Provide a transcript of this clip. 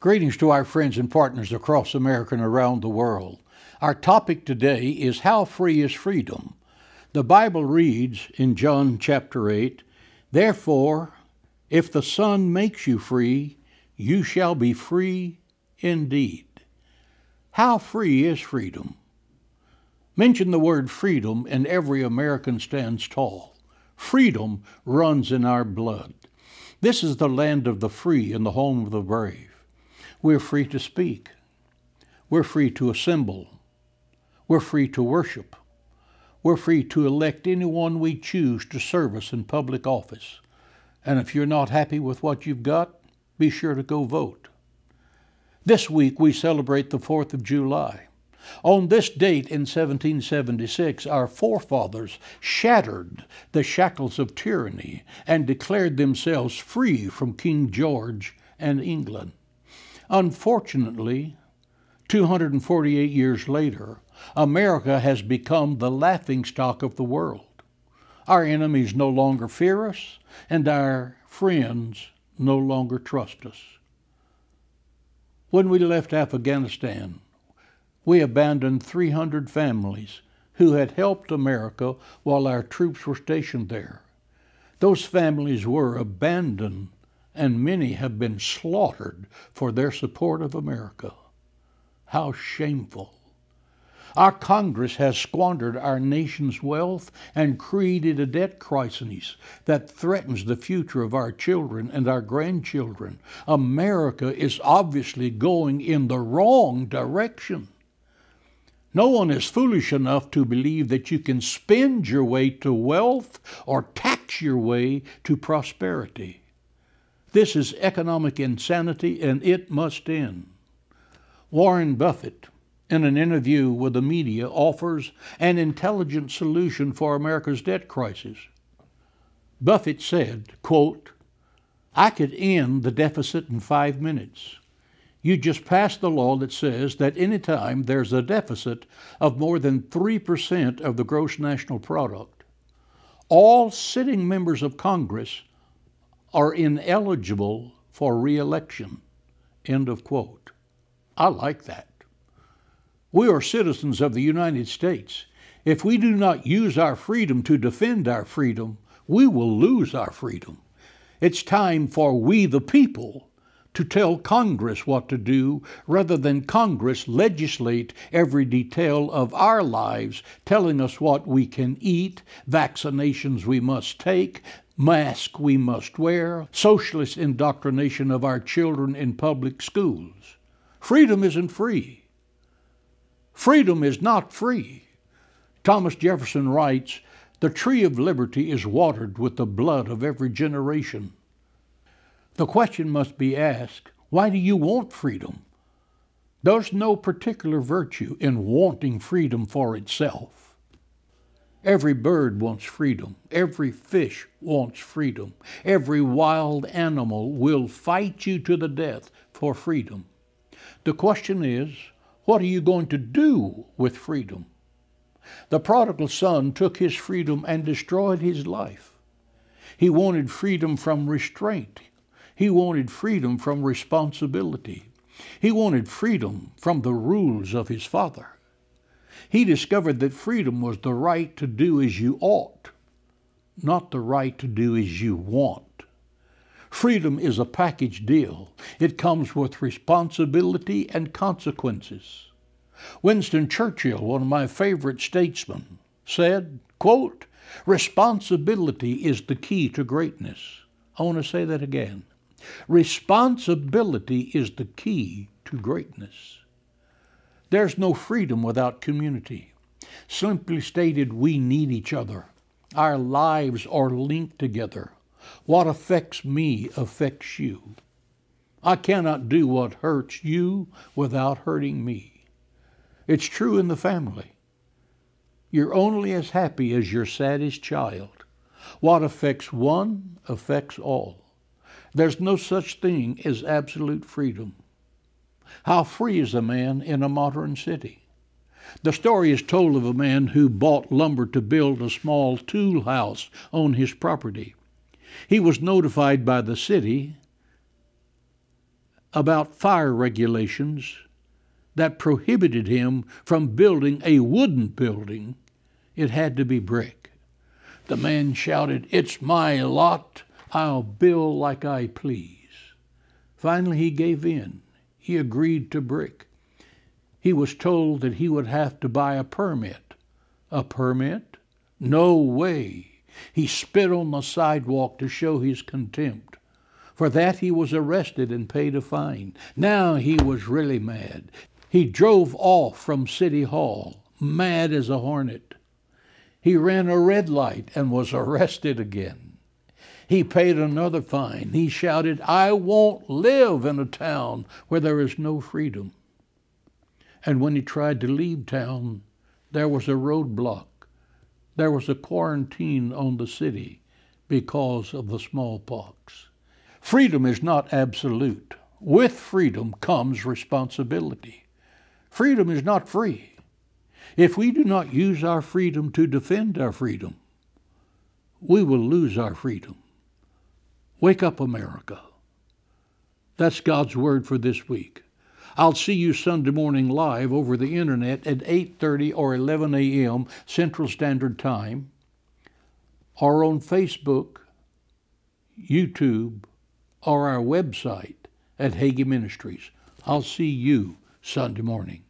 Greetings to our friends and partners across America and around the world. Our topic today is How Free is Freedom? The Bible reads in John chapter 8 Therefore, if the Son makes you free, you shall be free indeed. How free is freedom? Mention the word freedom, and every American stands tall. Freedom runs in our blood. This is the land of the free and the home of the brave. We're free to speak. We're free to assemble. We're free to worship. We're free to elect anyone we choose to serve us in public office. And if you're not happy with what you've got, be sure to go vote. This week we celebrate the 4th of July. On this date in 1776, our forefathers shattered the shackles of tyranny and declared themselves free from King George and England. Unfortunately, 248 years later, America has become the laughingstock of the world. Our enemies no longer fear us, and our friends no longer trust us. When we left Afghanistan, we abandoned 300 families who had helped America while our troops were stationed there. Those families were abandoned and many have been slaughtered for their support of America. How shameful. Our Congress has squandered our nation's wealth and created a debt crisis that threatens the future of our children and our grandchildren. America is obviously going in the wrong direction. No one is foolish enough to believe that you can spend your way to wealth or tax your way to prosperity. This is economic insanity and it must end. Warren Buffett, in an interview with the media, offers an intelligent solution for America's debt crisis. Buffett said, quote, I could end the deficit in five minutes. You just pass the law that says that any time there's a deficit of more than 3% of the gross national product, all sitting members of Congress are ineligible for reelection. End of quote. I like that. We are citizens of the United States. If we do not use our freedom to defend our freedom, we will lose our freedom. It's time for we, the people, to tell Congress what to do rather than Congress legislate every detail of our lives, telling us what we can eat, vaccinations we must take, mask we must wear, socialist indoctrination of our children in public schools. Freedom isn't free. Freedom is not free. Thomas Jefferson writes, The tree of liberty is watered with the blood of every generation. The question must be asked, why do you want freedom? There's no particular virtue in wanting freedom for itself. Every bird wants freedom. Every fish wants freedom. Every wild animal will fight you to the death for freedom. The question is, what are you going to do with freedom? The prodigal son took his freedom and destroyed his life. He wanted freedom from restraint. He wanted freedom from responsibility. He wanted freedom from the rules of his father. He discovered that freedom was the right to do as you ought, not the right to do as you want. Freedom is a package deal. It comes with responsibility and consequences. Winston Churchill, one of my favorite statesmen, said, quote, responsibility is the key to greatness. I want to say that again. Responsibility is the key to greatness. There's no freedom without community. Simply stated, we need each other. Our lives are linked together. What affects me affects you. I cannot do what hurts you without hurting me. It's true in the family. You're only as happy as your saddest child. What affects one affects all. There's no such thing as absolute freedom. How free is a man in a modern city? The story is told of a man who bought lumber to build a small tool house on his property. He was notified by the city about fire regulations that prohibited him from building a wooden building. It had to be brick. The man shouted, It's my lot. I'll build like I please. Finally, he gave in he agreed to brick. He was told that he would have to buy a permit. A permit? No way. He spit on the sidewalk to show his contempt. For that he was arrested and paid a fine. Now he was really mad. He drove off from City Hall, mad as a hornet. He ran a red light and was arrested again. He paid another fine. He shouted, I won't live in a town where there is no freedom. And when he tried to leave town, there was a roadblock. There was a quarantine on the city because of the smallpox. Freedom is not absolute. With freedom comes responsibility. Freedom is not free. If we do not use our freedom to defend our freedom, we will lose our freedom. Wake up, America. That's God's word for this week. I'll see you Sunday morning live over the internet at 8:30 or 11 a.m. Central Standard Time or on Facebook, YouTube, or our website at Hagee Ministries. I'll see you Sunday morning.